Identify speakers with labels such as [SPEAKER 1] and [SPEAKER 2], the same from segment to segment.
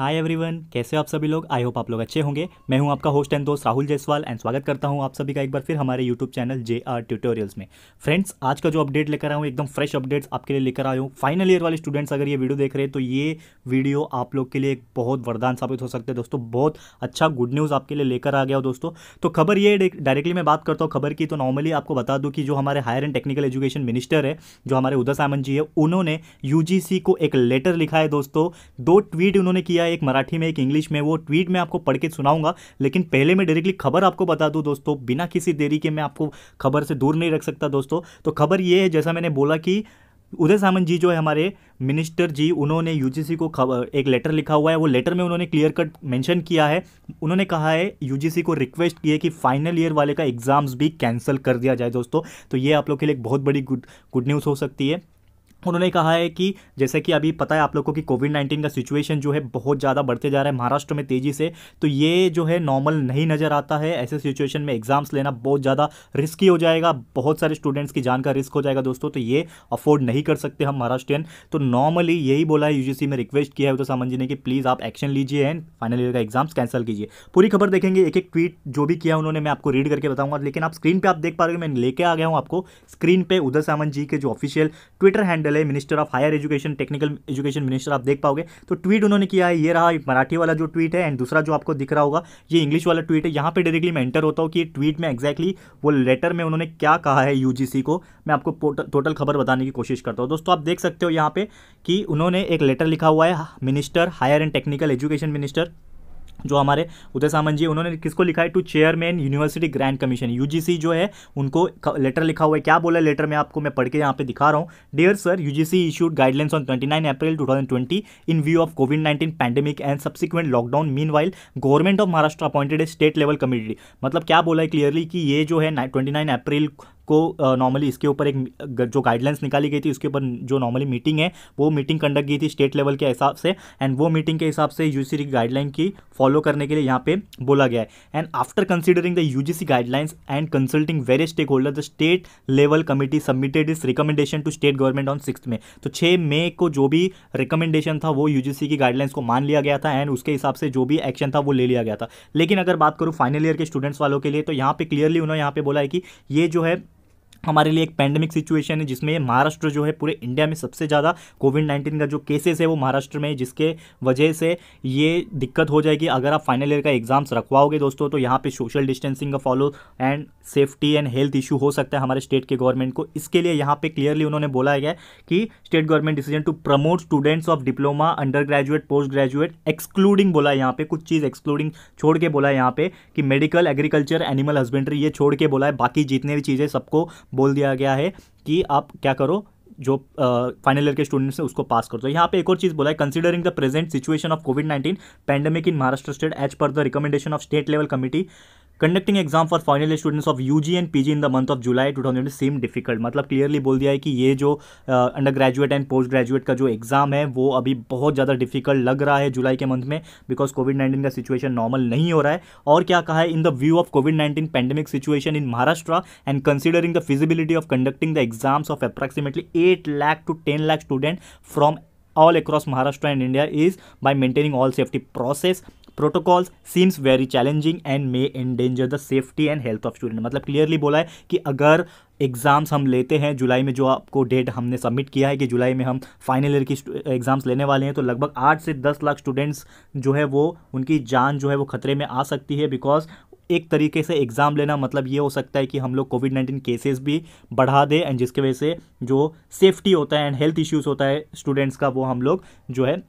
[SPEAKER 1] hi everyone कैसे आप सभी लोग आई होप आप लोग अच्छे होंगे मैं हूं आपका होस्ट एंड दोस्त राहुल जयसवाल एंड स्वागत करता हूं आप सभी का एक बार फिर हमारे YouTube channel J R tutorials में फ्रेंड्स आज का जो अपडेट लेकर आया हूं एकदम फ्रेश अपडेट्स आपके लिए लेकर आया हूं फाइनल ईयर वाले स्टूडेंट्स अगर ये वीडियो देख रहे हैं तो ये वीडियो आप लोग के लिए एक बहुत वरदान साबित हो सकते हैं दोस्तों बहुत अच्छा गुड न्यूज़ आपके लिए लेकर आ गया हो दोस्तों तो खबर ये डायरेक्टली मैं बात करता हूँ खबर की तो नॉर्मली आपको बता दूँ कि जो हमारे higher and technical education minister है जो हमारे उदय सामन जी है उन्होंने यू को एक लेटर लिखा है दोस्तों दो ट्वीट उन्होंने किया है एक मराठी में एक इंग्लिश में वो ट्वीट में आपको पढ़ के सुनाऊंगा लेकिन पहले मैं डायरेक्टली खबर आपको बता दूँ दोस्तों बिना किसी देरी के मैं आपको खबर से दूर नहीं रख सकता दोस्तों तो खबर ये है जैसा मैंने बोला कि उदय सामंत जी जो है हमारे मिनिस्टर जी उन्होंने यूजीसी को एक लेटर लिखा हुआ है वो लेटर में उन्होंने क्लियर कट मेंशन किया है उन्होंने कहा है यूजीसी को रिक्वेस्ट की है कि फाइनल ईयर वाले का एग्ज़ाम्स भी कैंसिल कर दिया जाए दोस्तों तो ये आप लोग के लिए एक बहुत बड़ी गुड गुड न्यूज़ हो सकती है उन्होंने कहा है कि जैसे कि अभी पता है आप लोगों को कि कोविड नाइन्टीन का सिचुएशन जो है बहुत ज़्यादा बढ़ते जा रहा है महाराष्ट्र में तेज़ी से तो ये जो है नॉर्मल नहीं नज़र आता है ऐसे सिचुएशन में एग्ज़ाम्स लेना बहुत ज़्यादा रिस्की हो जाएगा बहुत सारे स्टूडेंट्स की जान का रिस्क हो जाएगा दोस्तों तो ये अफोर्ड नहीं कर सकते हम महाराष्ट्रियन तो नॉर्मली यही बोला है यू में रिक्वेस्ट किया है तो सामन जी ने कि प्लीज़ आप एक्शन लीजिए एंड फाइनल ईयर का एग्ज़ाम्स कैंसिल कीजिए पूरी खबर देखेंगे एक एक ट्वीट जो भी किया उन्होंने मैं आपको रीड करके बताऊँगा लेकिन आप स्क्रीन पर आप देख पा रहे हो मैं लेके आ गया हूँ आपको स्क्रीन पर उदय सामन जी के जो ऑफिशियल ट्विटर हैंडल डल है minister of higher education technical education minister आप देख पाओगे तो ट्वीट उन्होंने किया है ये रहा मराठी वाला जो ट्वीट है एंड दूसरा जो आपको दिख रहा होगा ये इंग्लिश वाला ट्वीट है यहाँ पर डायरेक्टली मैं एंटर होता हूँ कि ट्वीट में एक्जैक्टली वो लेटर में उन्होंने क्या कहा है यू को मैं आपको टोटल खबर बताने की कोशिश करता हूँ दोस्तों आप देख सकते हो यहाँ पे कि उन्होंने एक लेटर लिखा हुआ है minister higher and technical education minister जो हमारे उदय सामंत जी उन्होंने किसको लिखा है to chairman university grand commission UGC जो है उनको लेटर लिखा हुआ है क्या बोला लेटर में आपको मैं पढ़ के यहाँ पे दिखा रहा हूँ dear sir UGC issued guidelines on 29 April 2020 in view of COVID 19 pandemic and subsequent lockdown mean government of Maharashtra appointed state level committee मतलब क्या बोला है क्लियरली कि ये जो है ट्वेंटी अप्रैल को नॉर्मली इसके ऊपर एक जो गाइडलाइंस निकाली गई थी उसके ऊपर जो नॉर्मली मीटिंग है वो मीटिंग कंडक्ट की थी स्टेट लेवल के हिसाब से एंड वो मीटिंग के हिसाब से यू की गाइडलाइन की फॉलो करने के लिए यहाँ पे बोला गया है and after considering the U guidelines and consulting various stakeholder the state level committee submitted is recommendation to state government on six May तो छः मे को जो भी रिकमेंडेशन था वो यू की गाइडलाइंस को मान लिया गया था एंड उसके हिसाब से जो भी एक्शन था वो ले लिया गया था लेकिन अगर बात करूँ फाइनल ईयर के स्टूडेंट्स वालों के लिए तो यहाँ पे क्लियरली उन्होंने यहाँ पे बोला है कि ये जो है हमारे लिए एक पैंडमिक सिचुएशन है जिसमें महाराष्ट्र जो है पूरे इंडिया में सबसे ज़्यादा कोविड नाइन्टीन का जो केसेस है वो महाराष्ट्र में जिसके वजह से ये दिक्कत हो जाएगी अगर आप फाइनल ईयर का एग्जाम्स रखवाओगे दोस्तों तो यहाँ पे सोशल डिस्टेंसिंग का follow and safety and health issue हो सकता है हमारे स्टेट के गवर्नमेंट को इसके लिए यहाँ पे क्लियरली उन्होंने बोला गया कि state government decision to promote students of diploma undergraduate postgraduate excluding बोला यहाँ पे कुछ चीज़ एक्सक्लूडिंग छोड़ के बोला यहाँ पे कि मेडिकल एग्रीकल्चर एनिमल हस्बेंड्री ये छोड़ के बोला है बाकी जितने भी चीज़ें सबको बोल दिया गया है कि आप क्या करो जो फाइनल ईयर के स्टूडेंट्स हैं उसको पास कर दो यहाँ पे एक और चीज़ बोला है considering the present situation of COVID nineteen pandemic in Maharashtra state as per the recommendation of state level committee conducting exam for final students of U G and P G in the month of July two thousand same difficult मतलब clearly बोल दिया है कि ये जो undergraduate and postgraduate का जो exam है वो अभी बहुत ज़्यादा डिफिकल्ट लग रहा है जुलाई के मंथ में बिकॉज कोविड नाइन्टीन का सिचुएशन नॉर्मल नहीं हो रहा है और क्या कहा है in the view of COVID nineteen pandemic situation in Maharashtra and considering the feasibility of conducting the exams of approximately eight lakh to ten lakh student from all across Maharashtra and India is by maintaining all safety process protocols seems very challenging and may endanger the safety and health of student मतलब clearly बोला है कि अगर exams हम लेते हैं जुलाई में जो आपको डेट हमने सबमिट किया है कि जुलाई में हम फाइनल ईयर की एग्ज़ाम्स लेने वाले हैं तो लगभग आठ से दस लाख स्टूडेंट्स जो है वो उनकी जान जो है वो खतरे में आ सकती है बिकॉज एक तरीके से एग्ज़ाम लेना मतलब ये हो सकता है कि हम लोग कोविड नाइन्टीन केसेस भी बढ़ा दें एंड जिसके वजह से जो सेफ्टी होता है एंड हेल्थ इश्यूज़ होता है स्टूडेंट्स का वो हम लोग जो है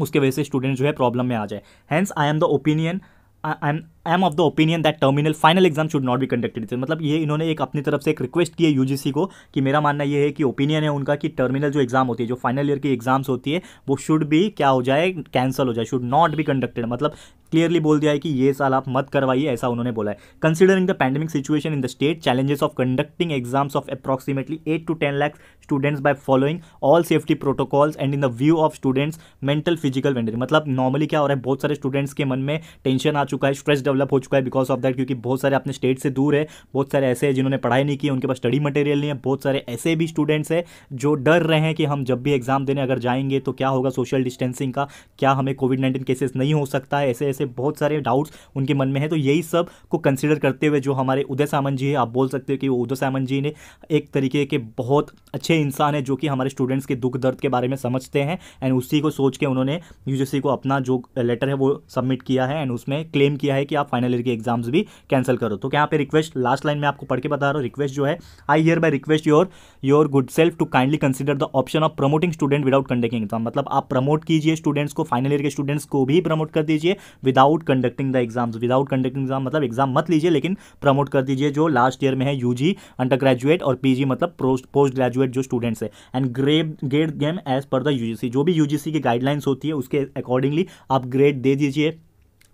[SPEAKER 1] उसके वजह से स्टूडेंट जो है प्रॉब्लम में आ जाए hence I am the opinion I am I am of the opinion that terminal final exam should not be conducted मतलब ये इन्होंने एक अपनी तरफ से एक रिक्वेस्ट की है यूजीसी को कि मेरा मानना ये है कि ओपिनियन है उनका कि टर्मिनल जो एग्जाम होती है जो फाइनल ईयर की एग्जाम्स होती है वो शुड भी क्या हो जाए कैंसिल हो जाए शुड नॉट बी कंडक्टेड मतलब क्लियरली बोल दिया है कि ये साल आप मत करवाइए ऐसा उन्होंने बोला है considering the pandemic situation in the state challenges of conducting exams of approximately eight to ten lakhs students by following all safety protocols and in the view of students mental physical वेंडरी मतलब नॉर्मली क्या हो रहा है बहुत सारे students के मन में टेंशन आ चुका है स्ट्रेस डेवलप हो चुका है बिकॉज ऑफ दैट क्योंकि बहुत सारे अपने स्टेट से दूर है बहुत सारे ऐसे हैं जिन्होंने पढ़ाई नहीं की उनके पास स्टडी मटेरियल नहीं है बहुत सारे ऐसे भी स्टूडेंट्स हैं जो डर रहे हैं कि हम जब भी एग्जाम देने अगर जाएंगे तो क्या होगा सोशल डिस्टेंसिंग का क्या हमें कोविड नाइन्टीन केसेस नहीं हो सकता है ऐसे ऐसे बहुत सारे डाउट्स उनके मन में है तो यही सब को कंसिडर करते हुए जो हमारे उदय सामन जी है आप बोल सकते हो कि वो उदय सामन जी ने एक तरीके के बहुत अच्छे इंसान है जो कि हमारे स्टूडेंट्स के दुख दर्द के बारे में समझते हैं एंड उसी को सोच के उन्होंने यूजीसी को अपना जो लेटर है वो सबमिट किया है एंड उसमें क्लेम किया है कि आप आप फाइनल ईयर के एग्जाम्स भी कैंसिल करो तो यहाँ पे रिक्वेस्ट लास्ट लाइन में आपको पढ़ के बता रहा हूँ रिक्वेस्ट जो है I hereby request your your good self to kindly consider the option of promoting student without conducting exam मतलब आप प्रमोट कीजिए स्टूडेंट्स को फाइनल ईयर के स्टूडेंट्स को भी प्रमोट कर दीजिए without conducting the exams without conducting exam मतलब एग्जाम मत लीजिए लेकिन प्रमोट कर दीजिए जो लास्ट ईयर में है यू जी अंडर ग्रेजुएट और पी मतलब पोस्ट ग्रेजुएट जो स्टूडेंट्स है and grade grade game as per the U जो भी यू की गाइडलाइंस होती है उसके अकॉर्डिंगली आप ग्रेड दे दीजिए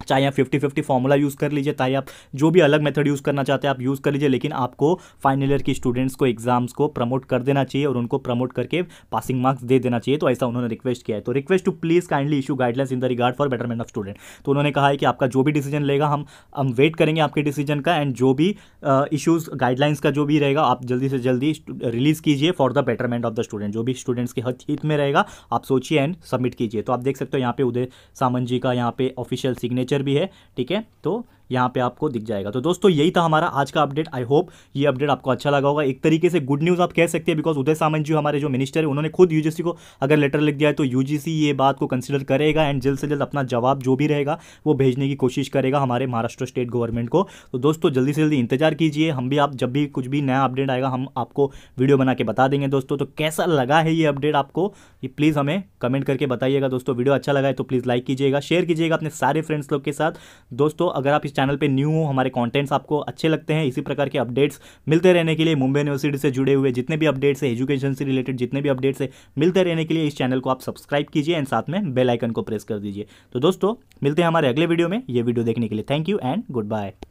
[SPEAKER 1] चाहे आप फिफ्टी फिफ्टी फॉर्मूला यूज़ कर लीजिए चाहे आप जो भी अलग मेथड यूज़ करना चाहते हैं आप यूज़ कर लीजिए लेकिन आपको फाइनल ईयर की स्टूडेंट्स को एग्जाम्स को प्रमोट कर देना चाहिए और उनको प्रमोट करके पासिंग मार्क्स दे देना चाहिए तो ऐसा उन्होंने रिक्वेस्ट किया है तो request to please kindly issue guidelines in the regard for betterment of student तो उन्होंने कहा है कि आपका जो भी डिसीजन लेगा हम हम वेट करेंगे आपके डिसीजन का एंड जो भी इशूज़ uh, गाइडलाइंस का जो भी रहेगा आप जल्दी से जल्दी रिलीज़ कीजिए for the betterment of the student जो भी स्टूडेंट्स के हित में रहेगा आप सोचिए एंड सबमिट कीजिए तो आप देख सकते हो यहाँ पे उदय सामन जी का यहाँ पे ऑफिशियल सिग्नेचर फ्यूचर भी है ठीक है तो यहाँ पे आपको दिख जाएगा तो दोस्तों यही था हमारा आज का अपडेट आई होप ये अपडेट आपको अच्छा लगा होगा एक तरीके से गुड न्यूज़ आप कह सकते हैं बिकॉज उदय सामंत जी हमारे जो मिनिस्टर है उन्होंने खुद यूजीसी को अगर लेटर लिख दिया है तो यूजीसी ये बात को कंसिडर करेगा एंड जल्द से जल्द अपना जवाब जो भी रहेगा वो भेजने की कोशिश करेगा हमारे महाराष्ट्र स्टेट गवर्नमेंट को तो दोस्तों जल्दी से जल्दी इंतजार कीजिए हम भी आप जब भी कुछ भी नया अपडेट आएगा हम आपको वीडियो बना के बता देंगे दोस्तों तो कैसा लगा है ये अपडेट आपको ये प्लीज़ हमें कमेंट करके बताइएगा दोस्तों वीडियो अच्छा लगा है तो प्लीज़ लाइक कीजिएगा शेयर कीजिएगा अपने सारे फ्रेंड्स लोग के साथ दोस्तों अगर आप इस चैनल पे न्यू हो हमारे कॉन्टेंट्स आपको अच्छे लगते हैं इसी प्रकार के अपडेट्स मिलते रहने के लिए मुंबई यूनिवर्सिटी से जुड़े हुए जितने भी अपडेट्स है एजुकेशन से रिलेटेड जितने भी अपडेट्स है मिलते रहने के लिए इस चैनल को आप सब्सक्राइब कीजिए एंड साथ में बेलाइकन को प्रेस कर दीजिए तो दोस्तों मिलते हैं हमारे अगले वीडियो में ये वीडियो देखने के लिए thank you and good bye